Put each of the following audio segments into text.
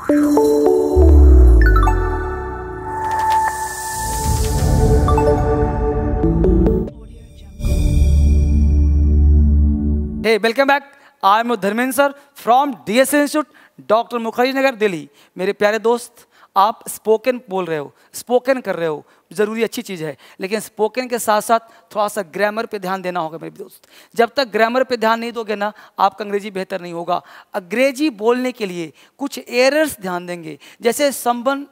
Hey welcome back I am Dharmendra sir from DSA institute doctor Mukherjee Nagar Delhi मेरे प्यारे दोस्त आप स्पोकन बोल रहे हो स्पोकन कर रहे हो ज़रूरी अच्छी चीज़ है लेकिन स्पोकन के साथ साथ थोड़ा सा ग्रामर पे ध्यान देना होगा मेरे दोस्त जब तक ग्रामर पे ध्यान नहीं दोगे ना आपका अंग्रेजी बेहतर नहीं होगा अंग्रेजी बोलने के लिए कुछ एरर्स ध्यान देंगे जैसे संबंध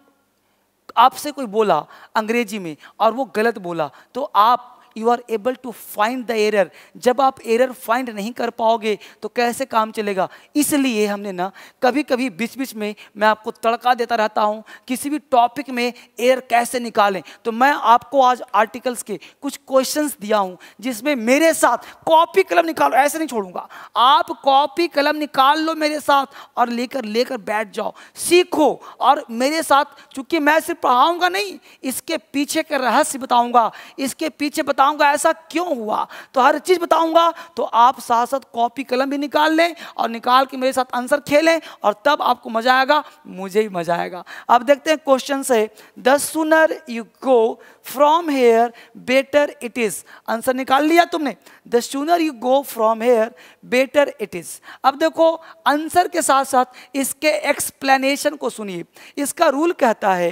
आपसे कोई बोला अंग्रेजी में और वो गलत बोला तो आप you are able to find the error जब आप एरर फाइंड नहीं कर पाओगे तो कैसे काम चलेगा इसलिए हमने ना कभी कभी बीच बीच में मैं आपको तड़का देता रहता हूँ किसी भी टॉपिक में एयर कैसे निकालें तो मैं आपको आज आर्टिकल्स के कुछ क्वेश्चंस दिया हूँ जिसमें मेरे साथ कॉपी कलम निकालो ऐसे नहीं छोड़ूंगा आप कॉपी कलम निकाल लो मेरे साथ और लेकर लेकर बैठ जाओ सीखो और मेरे साथ चूंकि मैं सिर्फ पढ़ाऊंगा नहीं इसके पीछे का रहस्य बताऊंगा इसके पीछे बता बताऊंगा ऐसा क्यों हुआ तो हर चीज़ बताऊंगा तो आप साथ साथ कॉपी कलम भी निकाल लें और निकाल के मेरे साथ आंसर खेलें और तब आपको मज़ा आएगा मुझे भी मज़ा आएगा अब देखते हैं क्वेश्चन से the sooner you go from here better it is answer निकाल लिया तुमने the sooner you go from here better it is अब देखो आंसर के साथ साथ इसके एक्सप्लेनेशन को सुनिए इसका रूल कहता है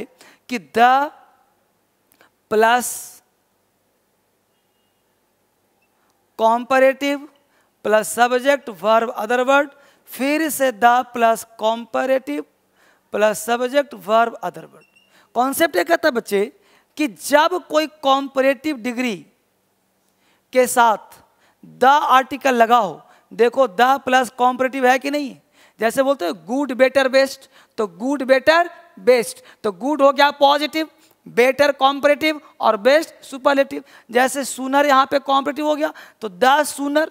कि the plus comparative plus subject verb other word फिर से the plus comparative plus subject verb other word concept ये कहता है बच्चे कि जब कोई कॉम्परेटिव डिग्री के साथ द आर्टिकल लगा हो देखो द प्लस कॉम्परेटिव है कि नहीं है जैसे बोलते हैं गुड बेटर बेस्ट तो गुड बेटर बेस्ट तो गुड हो गया पॉजिटिव बेटर कॉम्परेटिव और बेस्ट सुपरलेटिव जैसे सुनर यहाँ पे कॉम्परेटिव हो गया तो the sooner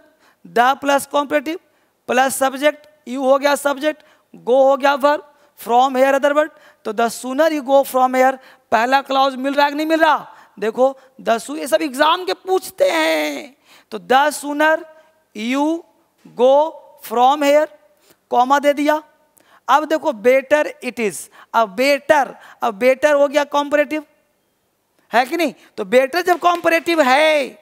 the plus comparative plus subject you हो गया सब्जेक्ट गो हो गया वर फ्रॉम हेयर अदर वर्ड तो the sooner you go from here पहला क्लाउज मिल रहा है कि नहीं मिल रहा देखो द सू ये सब एग्जाम के पूछते हैं तो the sooner you go from here comma दे दिया अब देखो बेटर इट इज अब बेटर अब बेटर हो गया कॉम्परेटिव है कि नहीं तो बेटर जब कॉम्परेटिव है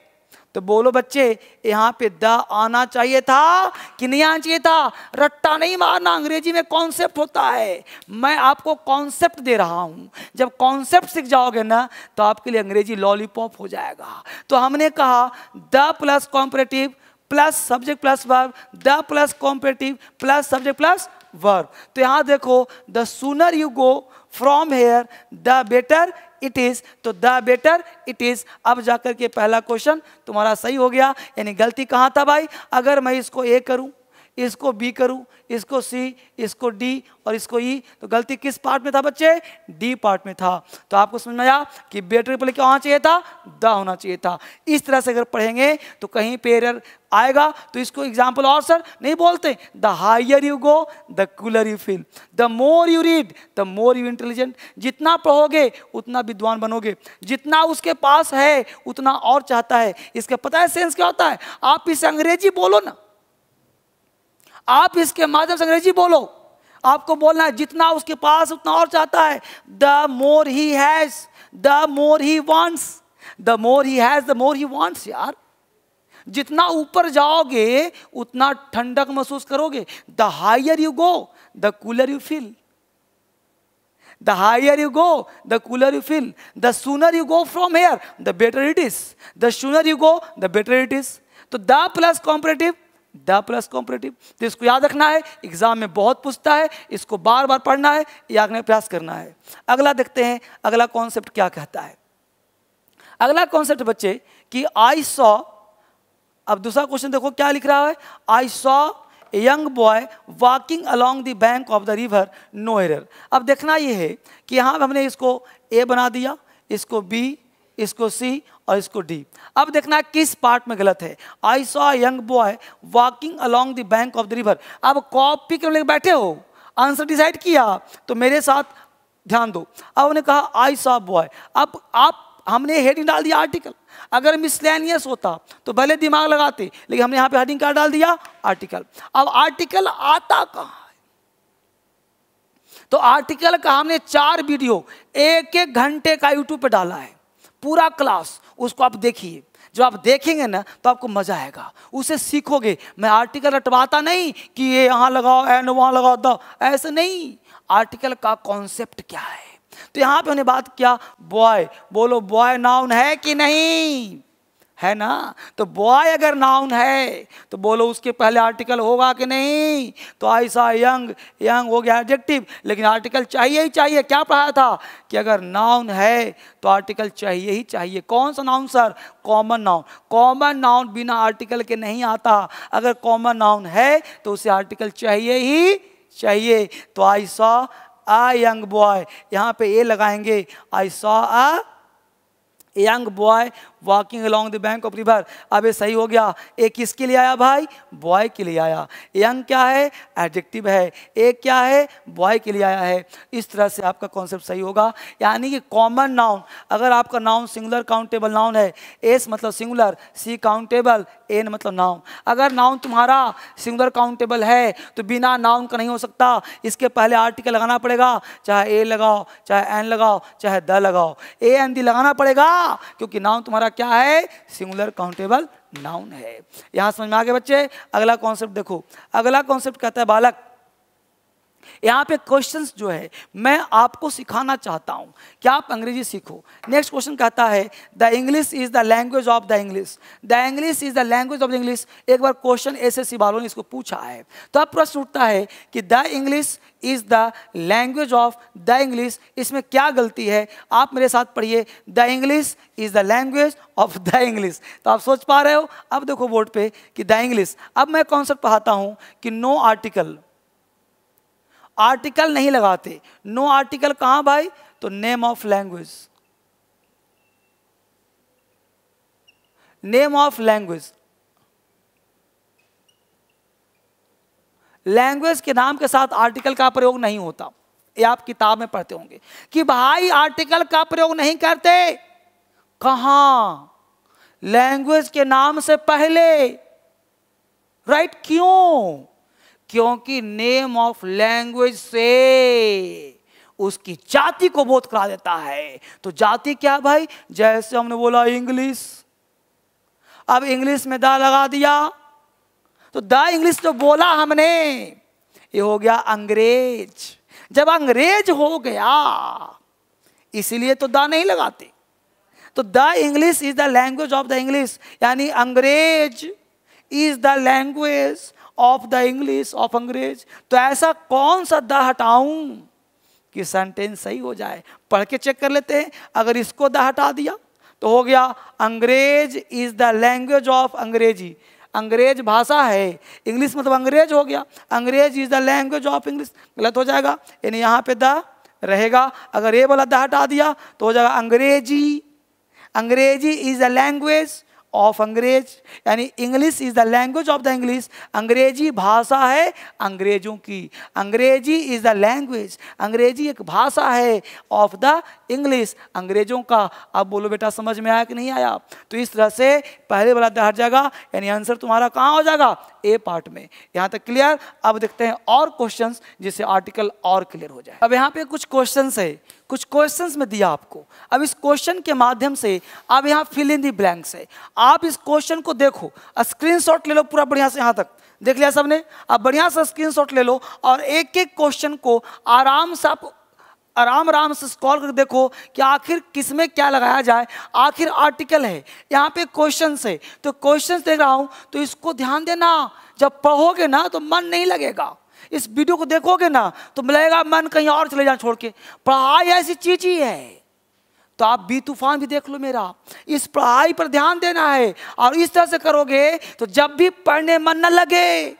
तो बोलो बच्चे यहां पे द आना चाहिए था कि नहीं आना चाहिए था रट्टा नहीं मारना अंग्रेजी में कॉन्सेप्ट होता है मैं आपको कॉन्सेप्ट दे रहा हूं जब कॉन्सेप्ट सीख जाओगे ना तो आपके लिए अंग्रेजी लॉलीपॉप हो जाएगा तो हमने कहा the plus comparative plus subject plus verb the plus comparative plus subject plus verb तो यहाँ देखो the sooner you go from here the better it is तो द बेटर इट इज अब जाकर के पहला क्वेश्चन तुम्हारा सही हो गया यानी गलती कहाँ था भाई अगर मैं इसको ए करूँ इसको बी करूं इसको सी इसको डी और इसको ई e, तो गलती किस पार्ट में था बच्चे डी पार्ट में था तो आपको समझ में आया कि बैटरी पर e क्या होना चाहिए था द होना चाहिए था इस तरह से अगर पढ़ेंगे तो कहीं पेर आएगा तो इसको एग्जाम्पल और सर नहीं बोलते the higher you go the cooler you feel the more you read the more you intelligent जितना पढ़ोगे उतना विद्वान बनोगे जितना उसके पास है उतना और चाहता है इसका पता है सेंस क्या होता है आप इसे अंग्रेजी बोलो ना आप इसके माध्यम से अंग्रेजी बोलो आपको बोलना है जितना उसके पास उतना और चाहता है the more he has the more he wants the more he has the more he wants यार जितना ऊपर जाओगे उतना ठंडक महसूस करोगे the higher you go the cooler you feel the higher you go the cooler you feel the sooner you go from here the better it is the sooner you go the better it is तो the plus comparative the plus comparative तो इसको याद रखना है exam में बहुत पूछता है इसको बार बार पढ़ना है याद में प्रयास करना है अगला देखते हैं अगला कॉन्सेप्ट क्या कहता है अगला कॉन्सेप्ट बच्चे कि आई सॉ अब दूसरा क्वेश्चन देखो क्या लिख रहा है I saw young boy walking along the bank of the river no error अब देखना ये है कि यहाँ हमने इसको ए बना दिया इसको बी इसको सी और इसको डी अब देखना किस पार्ट में गलत है I saw young boy walking along the bank of the river अब कॉपी के लेकर बैठे हो आंसर डिसाइड किया तो मेरे साथ ध्यान दो अब उन्होंने कहा आई सॉ बॉय अब आप हमने हेडिंग डाल दिया आर्टिकल अगर मिसलैनियस होता तो भले दिमाग लगाते लेकिन हमने यहां पे हेडिंग कार्ड डाल दिया आर्टिकल अब आर्टिकल आता कहाँ तो आर्टिकल का हमने चार वीडियो एक एक घंटे का यूट्यूब पे डाला है पूरा क्लास उसको आप देखिए जब आप देखेंगे ना तो आपको मजा आएगा उसे सीखोगे मैं आर्टिकल रटवाता नहीं कि ये यहाँ लगाओ एन वहाँ लगाओ द ऐसे नहीं आर्टिकल का कॉन्सेप्ट क्या है तो यहाँ पे हमने बात किया बॉय बोलो बॉय नाउन है कि नहीं है ना तो बॉय अगर नाउन है तो बोलो उसके पहले आर्टिकल होगा कि नहीं तो ऐसा यंग यंग हो गया एडजेक्टिव लेकिन आर्टिकल चाहिए ही चाहिए क्या पढ़ाया था कि अगर नाउन है तो आर्टिकल चाहिए ही चाहिए कौन सा noun sir common noun common noun बिना आर्टिकल के नहीं आता अगर कॉमन नाउन है तो उसे आर्टिकल चाहिए ही चाहिए तो I saw a young boy यहाँ पे ए लगाएंगे I saw a young boy walking along the bank of river अब ये सही हो गया ए किसके लिए आया भाई बॉय के लिए आया यंग क्या है एडजेक्टिव है ए क्या है बॉय के लिए आया है इस तरह से आपका कॉन्सेप्ट सही होगा यानी कि कॉमन नाउन अगर आपका नाउन सिंगुलर काउंटेबल नाउन है एस मतलब सिंगुलर सी काउंटेबल एन मतलब नाउन अगर नाउन तुम्हारा सिंगुलर काउंटेबल है तो बिना नाउन का नहीं हो सकता इसके पहले आर्टिकल लगाना पड़ेगा चाहे ए लगाओ चाहे एन लगाओ चाहे द लगाओ ए एन दी लगाना पड़ेगा क्योंकि नाउन तुम्हारा क्या है सिंगुलर काउंटेबल नाउन है यहां समझ में आगे बच्चे अगला कॉन्सेप्ट देखो अगला कॉन्सेप्ट कहता है बालक यहाँ पे क्वेश्चंस जो है मैं आपको सिखाना चाहता हूँ कि आप अंग्रेजी सीखो नेक्स्ट क्वेश्चन कहता है the English is the language of the English the English is the language of the English एक बार क्वेश्चन एस एस वालों ने इसको पूछा है तो अब प्रश्न उठता है कि the English is the language of the English इसमें क्या गलती है आप मेरे साथ पढ़िए the English is the language of the English तो आप सोच पा रहे हो अब देखो बोर्ड पे कि द इंग्लिश अब मैं कॉन्सेप्ट पढ़ाता हूँ कि नो no आर्टिकल आर्टिकल नहीं लगाते नो आर्टिकल कहां भाई तो name of language name of language language के नाम के साथ आर्टिकल का प्रयोग नहीं होता ये आप किताब में पढ़ते होंगे कि भाई आर्टिकल का प्रयोग नहीं करते कहा लैंग्वेज के नाम से पहले राइट right? क्यों क्योंकि नेम ऑफ लैंग्वेज से उसकी जाति को बोध करा देता है तो जाति क्या भाई जैसे हमने बोला इंग्लिश अब इंग्लिश में दा लगा दिया तो द इंग्लिश तो बोला हमने ये हो गया अंग्रेज जब अंग्रेज हो गया इसीलिए तो द नहीं लगाते तो the English is the language of the English यानी अंग्रेज is the language of the English of अंग्रेज तो ऐसा कौन सा द हटाऊं कि सेंटेंस सही हो जाए पढ़ के चेक कर लेते हैं अगर इसको द हटा दिया तो हो गया अंग्रेज इज द लैंग्वेज ऑफ अंग्रेजी अंग्रेज भाषा है इंग्लिश मतलब अंग्रेज हो गया अंग्रेज is the language of English गलत हो जाएगा यानी यहाँ पे द रहेगा अगर ये वाला द हटा दिया तो हो जाएगा अंग्रेजी अंग्रेजी इज द लैंग्वेज ऑफ अंग्रेज यानी English is the language of the English अंग्रेजी भाषा है अंग्रेजों की अंग्रेजी इज़ द लैंग्वेज अंग्रेजी एक भाषा है ऑफ द इंग्लिश अंग्रेजों का अब बोलो बेटा समझ में आया कि नहीं आया तो इस तरह से पहले वाला हट जाएगा यानी आंसर तुम्हारा कहाँ हो जाएगा ए पार्ट में यहाँ तक क्लियर अब देखते हैं और क्वेश्चन जिससे आर्टिकल और क्लियर हो जाए अब यहाँ पे कुछ क्वेश्चन है कुछ क्वेश्चंस में दिया आपको अब इस क्वेश्चन के माध्यम से अब यहाँ फिल इन दी ब्लैंक्स है आप इस क्वेश्चन को देखो स्क्रीनशॉट ले लो पूरा बढ़िया से यहाँ तक देख लिया सबने आप बढ़िया से स्क्रीनशॉट ले लो और एक एक क्वेश्चन को आराम से आप आराम आराम से स्कॉल करके देखो कि आखिर किस में क्या लगाया जाए आखिर आर्टिकल है यहाँ पे क्वेश्चन है तो क्वेश्चन देख रहा हूँ तो इसको ध्यान देना जब पढ़ोगे ना तो मन नहीं लगेगा इस वीडियो को देखोगे ना तो मिलेगा मन कहीं और चले जाए छोड़ के पढ़ाई ऐसी चीज ही है तो आप बी तूफान भी देख लो मेरा इस पढ़ाई पर ध्यान देना है और इस तरह से करोगे तो जब भी पढ़ने मन न लगे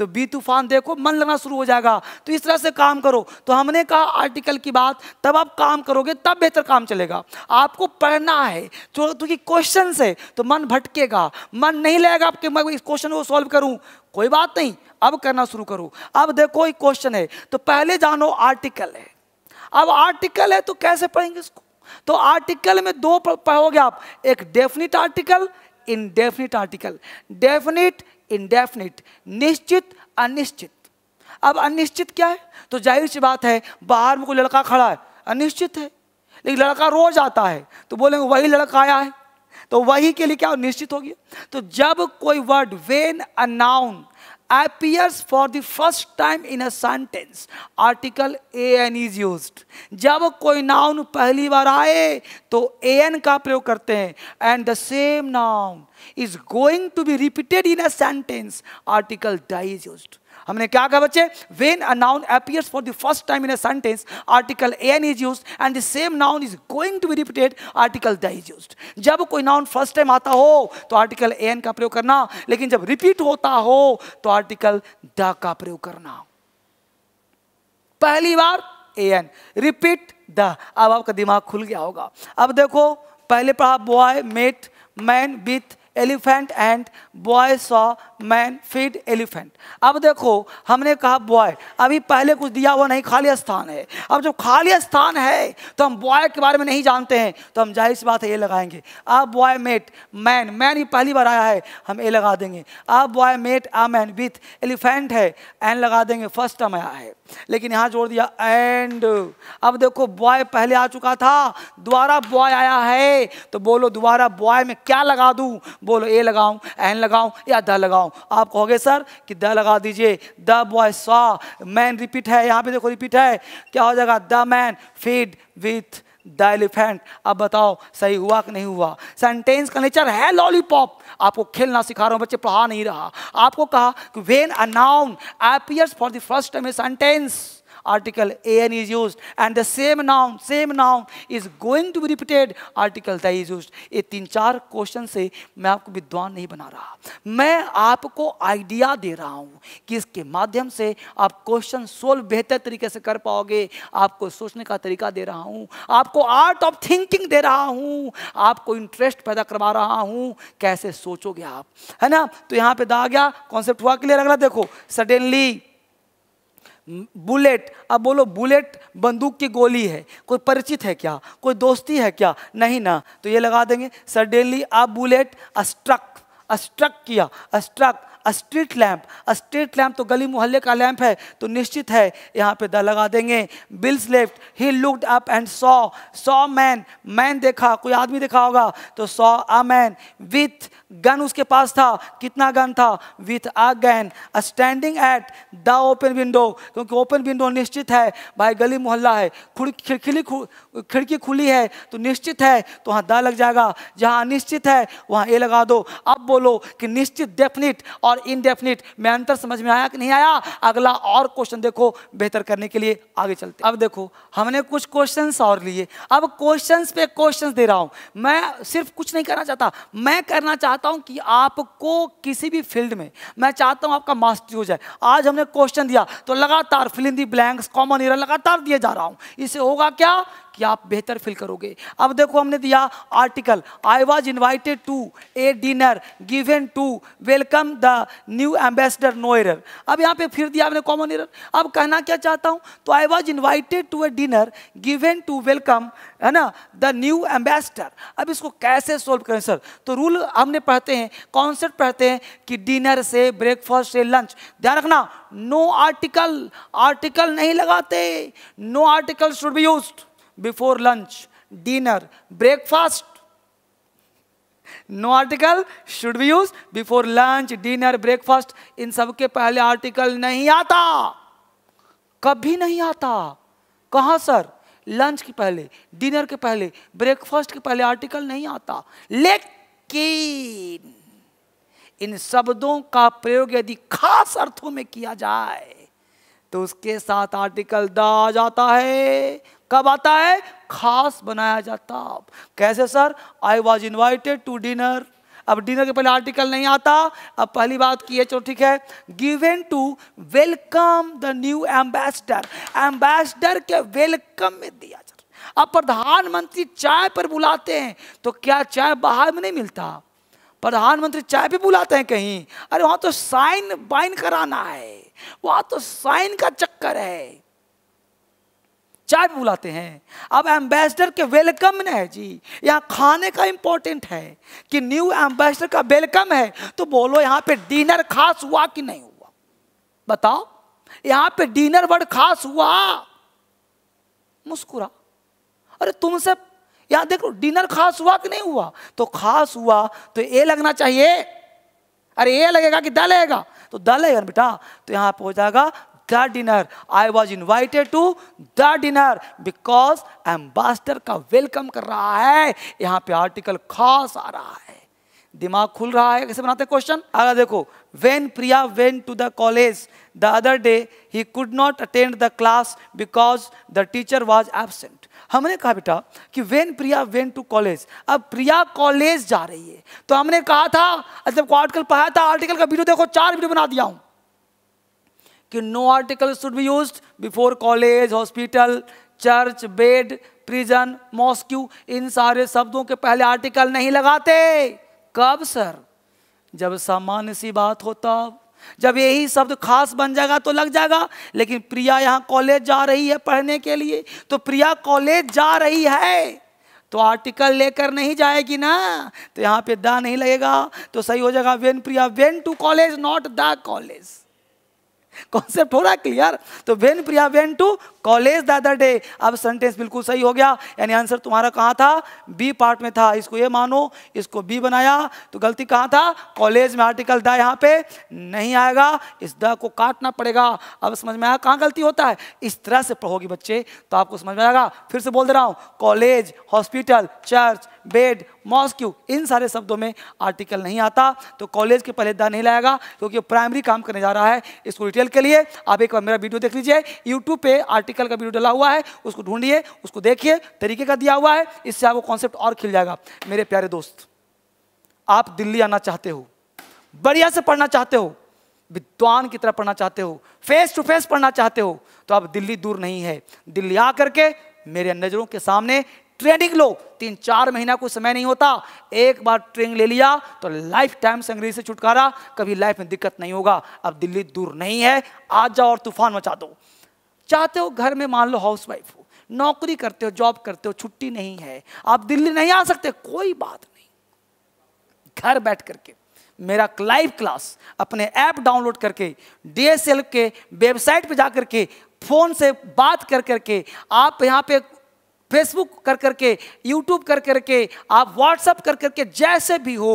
तो बी तूफान देखो मन लगना शुरू हो जाएगा तो इस तरह से काम करो तो हमने कहा आर्टिकल की बात तब आप काम करोगे तब बेहतर काम चलेगा आपको पढ़ना है तो क्योंकि क्वेश्चन से तो मन भटकेगा मन नहीं लगेगा आपके मैं इस क्वेश्चन को सॉल्व करूँ कोई बात नहीं अब करना शुरू करो अब देखो एक क्वेश्चन है तो पहले जानो आर्टिकल है अब आर्टिकल है तो कैसे पढ़ेंगे इसको तो आर्टिकल में दो पढ़ोगे आप एक definite article indefinite article definite indefinite निश्चित अनिश्चित अब अनिश्चित क्या है तो जाहिर सी बात है बाहर में कोई लड़का खड़ा है अनिश्चित है लेकिन लड़का रोज आता है तो बोलेंगे वही लड़का आया है तो वही के लिए क्या निश्चित हो गया तो जब कोई word when a noun appears for the first time in a sentence article an is used jab koi noun पहली बार आए तो an ka prayog karte hain and the same noun is going to be repeated in a sentence article die is used हमने क्या कहा बच्चे when a noun appears for the first time in a sentence article an is use and the same noun is going to be repeated article the is use जब कोई noun first time आता हो तो article an का प्रयोग करना लेकिन जब रिपीट होता हो तो आर्टिकल द का प्रयोग करना पहली बार ए एन रिपीट द अब आपका दिमाग खुल गया होगा अब देखो पहले पढ़ा boy met man with elephant and boy saw man feed elephant अब देखो हमने कहा बॉय अभी पहले कुछ दिया हुआ नहीं खाली स्थान है अब जब खाली स्थान है तो हम बॉय के बारे में नहीं जानते हैं तो हम जाहिर सी बात है ये लगाएंगे अब बॉय मेट मैन मैन ही पहली बार आया है हम ए लगा देंगे अब boy met a man with elephant है एन लगा देंगे फर्स्ट टर्म आया है लेकिन यहाँ जोड़ दिया एंड अब देखो बॉय पहले आ चुका था दोबारा बॉय आया है तो बोलो दोबारा बॉय में क्या लगा दूँ बोलो ए लगाऊँ एन लगाऊँ या द लगाऊँ हूँ आप कहोगे सर कि द लगा दीजिए the boy saw man repeat है यहाँ पे देखो रिपीट है क्या हो जाएगा the man feed with the elephant अब बताओ सही हुआ कि नहीं हुआ सेंटेंस का नेचर है लॉलीपॉप आपको खेलना सिखा रहा हूँ बच्चे पढ़ा नहीं रहा आपको कहा कि when a noun appears for the first time a sentence article an is used and the same noun same noun is going to be repeated article the is used ये तीन चार क्वेश्चन से मैं आपको विद्वान नहीं बना रहा मैं आपको आइडिया दे रहा हूँ कि इसके माध्यम से आप क्वेश्चन सोल्व बेहतर तरीके से कर पाओगे आपको सोचने का तरीका दे रहा हूँ आपको आर्ट ऑफ थिंकिंग दे रहा हूँ आपको इंटरेस्ट पैदा करवा रहा हूँ कैसे सोचोगे आप है ना तो यहाँ पे दाग गया कॉन्सेप्ट हुआ क्लियर अगला देखो सडनली बुलेट अब बोलो बुलेट बंदूक की गोली है कोई परिचित है क्या कोई दोस्ती है क्या नहीं ना तो ये लगा देंगे suddenly a bullet struck struck किया struck street lamp street lamp तो गली मोहल्ले का लैंप है तो निश्चित है यहाँ पे द लगा देंगे bills left he looked up and saw saw man man देखा कोई आदमी देखा होगा तो saw a man with gun उसके पास था कितना गन था with a gun standing at the open window क्योंकि ओपन विंडो निश्चित है भाई गली मोहल्ला है खिड़की खिड़की खुली है तो निश्चित है तो वहाँ द लग जाएगा जहाँ अनिश्चित है वहाँ ए लगा दो अब बोलो कि निश्चित डेफिनेट और और इनडेफिनिट में अंतर समझ में आया कि नहीं आया अगला और क्वेश्चन देखो बेहतर करने के लिए आगे चलते अब देखो हमने कुछ क्वेश्चन और लिए अब क्वेश्चन पे क्वेश्चन दे रहा हूं मैं सिर्फ कुछ नहीं करना चाहता मैं करना चाहता हूं कि आपको किसी भी फील्ड में मैं चाहता हूं आपका मास्टरी हो जाए आज हमने क्वेश्चन दिया तो लगातार फिलिंदी ब्लैंक्स कॉमन एरा लगातार दिए जा रहा हूं इससे होगा क्या कि आप बेहतर फील करोगे अब देखो हमने दिया article I was invited to a dinner given to welcome the new ambassador no error अब यहाँ पे फिर दिया आपने कॉमन एरर अब कहना क्या चाहता हूँ तो I was invited to a dinner given to welcome है ना द न्यू एम्बेसडर अब इसको कैसे सोल्व करें सर तो रूल हमने पढ़ते हैं कॉन्सेप्ट पढ़ते हैं कि डिनर से ब्रेकफास्ट से लंच ध्यान रखना नो आर्टिकल आर्टिकल नहीं लगाते no article should be used before lunch, dinner, breakfast. No article should be use before lunch dinner breakfast इन सब के पहले आर्टिकल नहीं आता कभी नहीं आता कहा सर लंच के पहले डिनर के पहले ब्रेकफास्ट के पहले आर्टिकल नहीं आता लेकिन इन शब्दों का प्रयोग यदि खास अर्थों में किया जाए तो उसके साथ आर्टिकल द आ जाता है कब आता है खास बनाया जाता कैसे sir I was invited to dinner अब डिनर के पहले आर्टिकल नहीं आता अब पहली बात की है चलो ठीक है given to welcome the new ambassador ambassador के वेलकम में दिया जाता अब प्रधानमंत्री चाय पर बुलाते हैं तो क्या चाय बाहर में नहीं मिलता प्रधानमंत्री चाय पे बुलाते हैं कहीं अरे वहां तो साइन बाइन कराना है वहां तो साइन का चक्कर है चाय भी बुलाते हैं अब एम्बेसडर के वेलकम ने है जी यहाँ खाने का इम्पोर्टेंट है कि न्यू एम्बेसडर का वेलकम है तो बोलो यहाँ पे डिनर खास हुआ कि नहीं हुआ बताओ यहाँ पे डिनर वर्ड खास हुआ मुस्कुरा अरे तुमसे यहाँ देखो डिनर खास हुआ कि नहीं हुआ तो खास हुआ तो ये लगना चाहिए अरे ये लगेगा कि द लगेगा तो द लगेगा बेटा तो यहाँ पे हो जाएगा that dinner. I was invited to that dinner because ambassador का वेलकम कर रहा है यहाँ पे आर्टिकल खास आ रहा है दिमाग खुल रहा है कैसे बनाते क्वेश्चन आगे देखो when Priya went to the college the other day he could not attend the class because the teacher was absent हमने कहा बेटा कि when Priya went to college अब प्रिया कॉलेज जा रही है तो हमने कहा था जब आर्टिकल पढ़ाया था आर्टिकल का वीडियो देखो चार वीडियो बना दिया हूँ कि no article should be use before college hospital church bed prison mosque इन सारे शब्दों के पहले आर्टिकल नहीं लगाते कब सर जब सामान्य सी बात हो तब जब यही शब्द खास बन जाएगा तो लग जाएगा लेकिन प्रिया यहाँ कॉलेज जा रही है पढ़ने के लिए तो प्रिया कॉलेज जा रही है तो आर्टिकल लेकर नहीं जाएगी ना तो यहाँ पे दा नहीं लगेगा तो सही हो जाएगा when Priya went to college not the college concept हो रहा है क्लियर तो when Priya went to college the other day अब सेंटेंस बिल्कुल सही हो गया यानी आंसर तुम्हारा कहाँ था बी पार्ट में था इसको ये मानो इसको बी बनाया तो गलती कहाँ था कॉलेज में आर्टिकल द यहाँ पे नहीं आएगा इस द को काटना पड़ेगा अब समझ में आया कहाँ गलती होता है इस तरह से पढ़ोगी बच्चे तो आपको समझ में आएगा फिर से बोल दे रहा हूँ college hospital church bed mosque इन सारे शब्दों में आर्टिकल नहीं आता तो कॉलेज के पहले दा नहीं लाएगा क्योंकि प्राइमरी काम करने जा रहा है इसको डिटेल के लिए आप एक बार मेरा वीडियो देख लीजिए यूट्यूब पर आर्टिकल का वीडियो डला हुआ है उसको ढूंढिए उसको देखिए तरीके का दिया हुआ है इससे आपको कॉन्सेप्ट और खिल जाएगा मेरे प्यारे दोस्त आप दिल्ली आना चाहते हो बढ़िया से पढ़ना चाहते हो विद्वान की तरह पढ़ना चाहते हो फेस टू फेस पढ़ना चाहते हो तो आप दिल्ली दूर नहीं है दिल्ली आकर के मेरे नज़रों के सामने ट्रेनिंग लो तीन चार महीना कोई समय नहीं होता एक बार ट्रेनिंग ले लिया तो लाइफ टाइम से अंग्रेजी से छुटकारा कभी लाइफ में दिक्कत नहीं होगा अब दिल्ली दूर नहीं है आज जाओ और तूफान मचा दो चाहते हो घर में मान लो हाउस वाइफ हो नौकरी करते हो जॉब करते हो छुट्टी नहीं है आप दिल्ली नहीं आ सकते कोई बात नहीं घर बैठ करके मेरा लाइव क्लास अपने ऐप डाउनलोड करके डीएसएल के वेबसाइट पे जा करके फ़ोन से बात कर करके आप यहाँ पे फेसबुक कर करके यूट्यूब कर करके आप व्हाट्सअप कर करके जैसे भी हो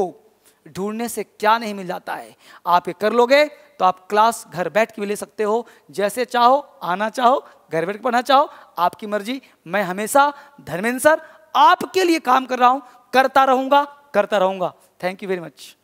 ढूंढने से क्या नहीं मिल जाता है आप ये कर लोगे तो आप क्लास घर बैठ के भी ले सकते हो जैसे चाहो आना चाहो घर बैठ के पढ़ना चाहो आपकी मर्जी मैं हमेशा धर्मेंद्र सर आपके लिए काम कर रहा हूँ करता रहूँगा करता रहूँगा थैंक यू वेरी मच